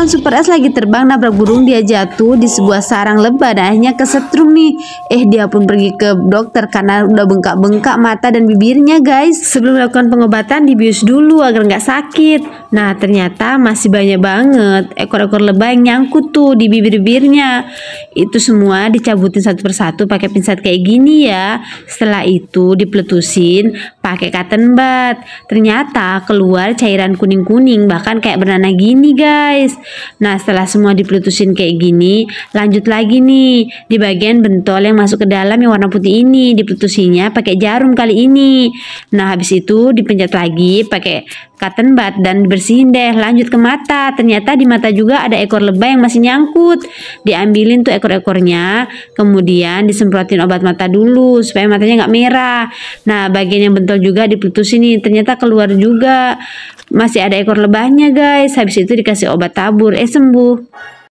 Kawan Super S lagi terbang nabrak burung dia jatuh di sebuah sarang lebah dan akhirnya kesetrum nih. Eh dia pun pergi ke dokter karena udah bengkak-bengkak mata dan bibirnya guys. Sebelum melakukan pengobatan dibius dulu agar nggak sakit. Nah ternyata masih banyak banget ekor-ekor lebah yang nyangkut tuh di bibir-bibirnya. Itu semua dicabutin satu persatu pakai pinset kayak gini ya. Setelah itu dipeletusin pakai cotton bud. Ternyata keluar cairan kuning-kuning bahkan kayak bernanah gini guys. Nah setelah semua dipelutusin kayak gini lanjut lagi nih di bagian bentol yang masuk ke dalam yang warna putih ini dipelutusinya pakai jarum kali ini. Nah habis itu dipencet lagi pakai Cotton bud dan bersihin deh. Lanjut ke mata. Ternyata di mata juga ada ekor lebah yang masih nyangkut. Diambilin tuh ekor-ekornya, kemudian disemprotin obat mata dulu supaya matanya nggak merah. Nah, bagian yang bentol juga diputus ini Ternyata keluar juga. Masih ada ekor lebahnya, guys. Habis itu dikasih obat tabur, eh sembuh.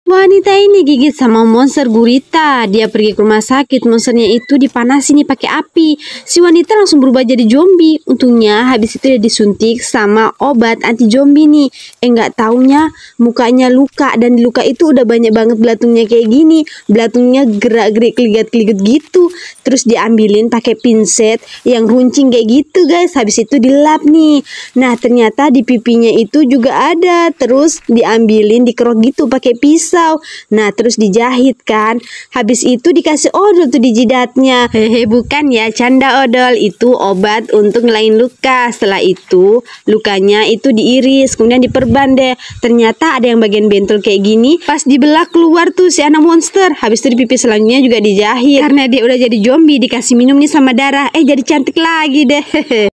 Wanita ini gigit sama monster gurita. Dia pergi ke rumah sakit. Monsternya itu dipanasi nih pakai api. Si wanita langsung berubah jadi zombie. Untungnya habis itu dia disuntik sama obat anti zombie nih. Eh nggak taunya mukanya luka dan di luka itu udah banyak banget belatungnya kayak gini. Belatungnya gerak-gerik keligat-keligat gitu. Terus diambilin pakai pinset yang runcing kayak gitu guys. Habis itu dilap nih. Nah ternyata di pipinya itu juga ada. Terus diambilin dikerok gitu pakai pisau pisau. Nah, terus dijahit kan. Habis itu dikasih odol tuh di jidatnya. Hehe, bukan ya, canda odol. Itu obat untuk ngelain luka. Setelah itu, lukanya itu diiris, kemudian diperban deh. Ternyata ada yang bagian bentol kayak gini. Pas dibelah keluar tuh si anak monster. Habis itu di pipi selanjutnya juga dijahit. Karena dia udah jadi zombie, dikasih minum nih sama darah. Eh, jadi cantik lagi deh.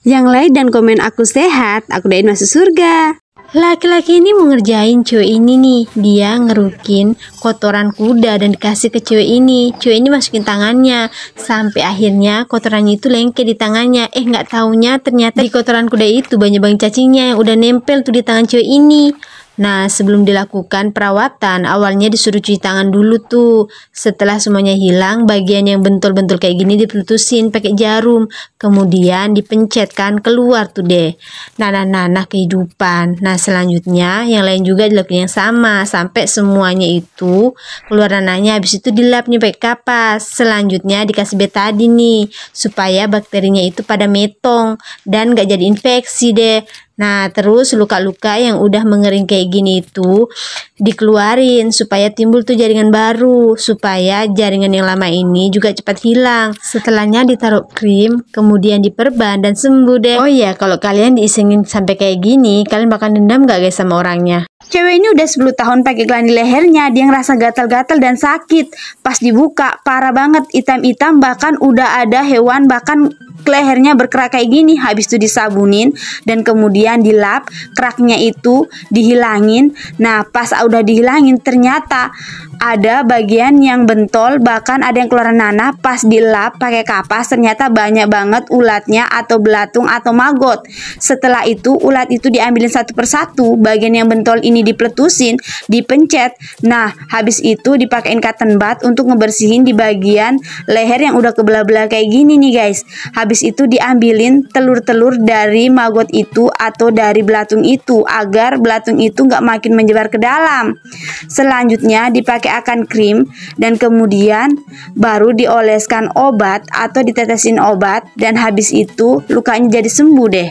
Yang like dan komen aku sehat, aku doain masuk surga. Laki-laki ini mau ngerjain cewek ini nih. Dia ngerukin kotoran kuda dan dikasih ke cewek ini. Cewek ini masukin tangannya sampai akhirnya kotorannya itu lengket di tangannya. Eh nggak taunya ternyata di kotoran kuda itu banyak banget cacingnya yang udah nempel tuh di tangan cewek ini. Nah, sebelum dilakukan perawatan, awalnya disuruh cuci tangan dulu tuh. Setelah semuanya hilang, bagian yang bentul-bentul kayak gini diputusin pakai jarum. Kemudian dipencetkan keluar tuh deh. Nah, nah, nah, nah, kehidupan. Nah, selanjutnya yang lain juga dilakukan yang sama sampai semuanya itu keluar nanahnya habis itu dilap nih pakai kapas. Selanjutnya dikasih betadine nih supaya bakterinya itu pada metong dan gak jadi infeksi deh. Nah, terus luka-luka yang udah mengering kayak gini itu dikeluarin supaya timbul tuh jaringan baru, supaya jaringan yang lama ini juga cepat hilang. Setelahnya ditaruh krim, kemudian diperban dan sembuh deh. Oh iya, kalau kalian diisengin sampai kayak gini, kalian bakal dendam gak guys sama orangnya? Cewek ini udah 10 tahun pakai gelang di lehernya, dia ngerasa gatal-gatal dan sakit. Pas dibuka, parah banget, hitam-hitam bahkan udah ada hewan bahkan lehernya berkerak kayak gini habis itu disabunin dan kemudian dilap keraknya itu dihilangin nah pas udah dihilangin ternyata ada bagian yang bentol, bahkan ada yang keluar nanah pas dilap pakai kapas ternyata banyak banget ulatnya atau belatung atau maggot. Setelah itu ulat itu diambilin satu persatu, bagian yang bentol ini dipletusin, dipencet. Nah, habis itu dipakein cotton bud untuk ngebersihin di bagian leher yang udah kebelah-belah kayak gini nih guys. Habis itu diambilin telur-telur dari maggot itu atau dari belatung itu agar belatung itu nggak makin menyebar ke dalam. Selanjutnya dipakai akan krim dan kemudian baru dioleskan obat atau ditetesin obat dan habis itu lukanya jadi sembuh deh.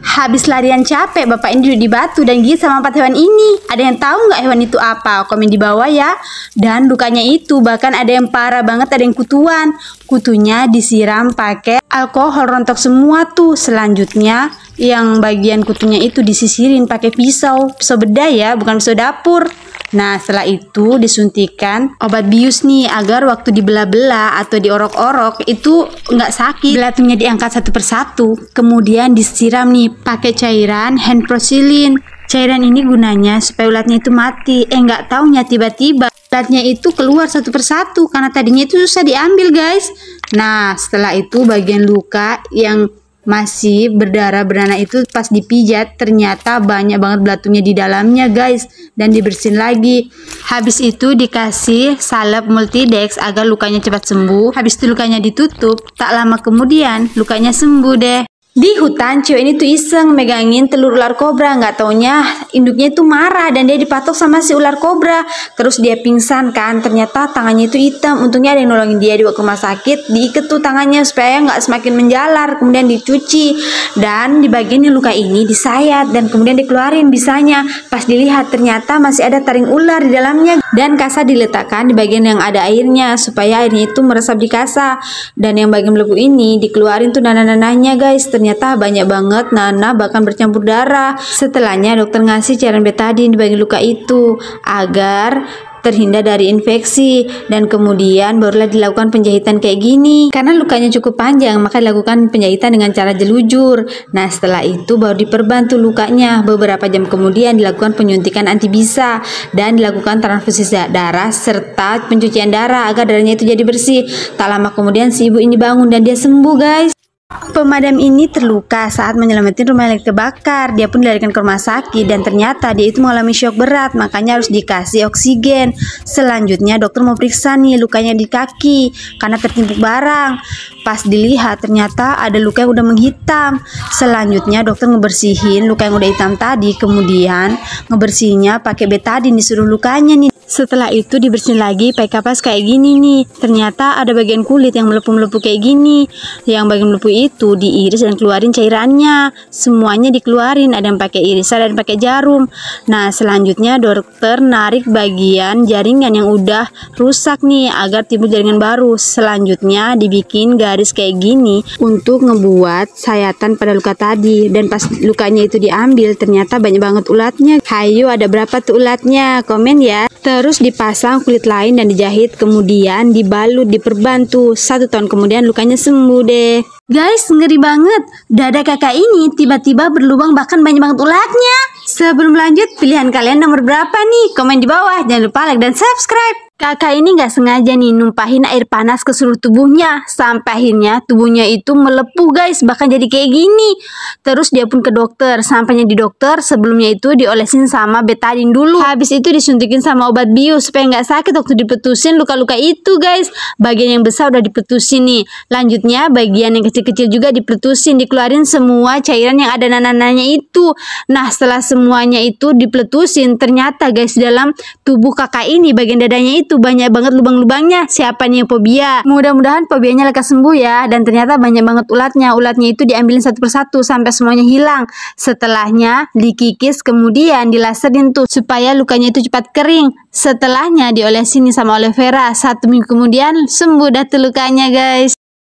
Habis larian capek, bapak ini duduk di batu dan gigit sama empat hewan ini. Ada yang tahu nggak hewan itu apa? Komen di bawah ya. Dan lukanya itu bahkan ada yang parah banget, ada yang kutuan. Kutunya disiram pakai alkohol rontok semua tuh. Selanjutnya yang bagian kutunya itu disisirin pakai pisau, pisau beda ya, bukan pisau dapur. Nah, setelah itu disuntikan obat bius nih agar waktu dibelah-belah atau diorok-orok itu nggak sakit. Belatungnya diangkat satu persatu, kemudian disiram nih pakai cairan hand prosilin. Cairan ini gunanya supaya ulatnya itu mati. Eh, nggak taunya tiba-tiba ulatnya itu keluar satu persatu karena tadinya itu susah diambil, guys. Nah, setelah itu bagian luka yang masih berdarah beranak itu pas dipijat ternyata banyak banget belatungnya di dalamnya guys dan dibersihin lagi habis itu dikasih salep multidex agar lukanya cepat sembuh habis itu lukanya ditutup tak lama kemudian lukanya sembuh deh di hutan, cewek ini tuh iseng megangin telur ular kobra. Nggak taunya induknya itu marah dan dia dipatok sama si ular kobra. Terus dia pingsan kan. Ternyata tangannya itu hitam. Untungnya ada yang nolongin dia di ke rumah sakit. Diikat tuh tangannya supaya nggak semakin menjalar. Kemudian dicuci. Dan di bagian yang luka ini disayat. Dan kemudian dikeluarin bisanya. Pas dilihat ternyata masih ada taring ular di dalamnya dan kasa diletakkan di bagian yang ada airnya supaya airnya itu meresap di kasa dan yang bagian melepuh ini dikeluarin tuh nanah-nanahnya guys ternyata banyak banget nanah bahkan bercampur darah setelahnya dokter ngasih cairan betadin di bagian luka itu agar terhindar dari infeksi dan kemudian barulah dilakukan penjahitan kayak gini karena lukanya cukup panjang maka dilakukan penjahitan dengan cara jelujur nah setelah itu baru diperbantu lukanya beberapa jam kemudian dilakukan penyuntikan antibisa dan dilakukan transfusi darah serta pencucian darah agar darahnya itu jadi bersih tak lama kemudian si ibu ini bangun dan dia sembuh guys Pemadam ini terluka saat menyelamatkan rumah yang terbakar. Dia pun dilarikan ke rumah sakit dan ternyata dia itu mengalami syok berat, makanya harus dikasih oksigen. Selanjutnya dokter memeriksa nih lukanya di kaki karena tertimpuk barang. Pas dilihat ternyata ada luka yang udah menghitam. Selanjutnya dokter ngebersihin luka yang udah hitam tadi, kemudian ngebersihnya pakai betadin di seluruh lukanya nih. Setelah itu dibersihin lagi pakai kapas kayak gini nih. Ternyata ada bagian kulit yang melepuh-melepuh kayak gini. Yang bagian melepuh itu diiris dan keluarin cairannya semuanya dikeluarin ada yang pakai irisan dan pakai jarum nah selanjutnya dokter narik bagian jaringan yang udah rusak nih agar timbul jaringan baru selanjutnya dibikin garis kayak gini untuk ngebuat sayatan pada luka tadi dan pas lukanya itu diambil ternyata banyak banget ulatnya kayu ada berapa tuh ulatnya komen ya terus dipasang kulit lain dan dijahit kemudian dibalut diperbantu satu tahun kemudian lukanya sembuh deh Guys, ngeri banget. Dada kakak ini tiba-tiba berlubang bahkan banyak banget ulatnya. Sebelum lanjut, pilihan kalian nomor berapa nih? Komen di bawah. Jangan lupa like dan subscribe. Kakak ini nggak sengaja nih numpahin air panas ke seluruh tubuhnya Sampai akhirnya tubuhnya itu melepuh guys Bahkan jadi kayak gini Terus dia pun ke dokter Sampainya di dokter sebelumnya itu diolesin sama betadin dulu Habis itu disuntikin sama obat bius Supaya nggak sakit waktu dipetusin luka-luka itu guys Bagian yang besar udah dipetusin nih Lanjutnya bagian yang kecil-kecil juga dipetusin Dikeluarin semua cairan yang ada nananya itu Nah setelah semuanya itu dipetusin Ternyata guys dalam tubuh kakak ini bagian dadanya itu itu banyak banget lubang-lubangnya. Siapa nih fobia? Mudah-mudahan fobianya lekas sembuh ya. Dan ternyata banyak banget ulatnya. Ulatnya itu diambilin satu persatu sampai semuanya hilang. Setelahnya dikikis kemudian dilaserin tuh supaya lukanya itu cepat kering. Setelahnya diolesin sama oleh vera. Satu minggu kemudian sembuh dah lukanya guys.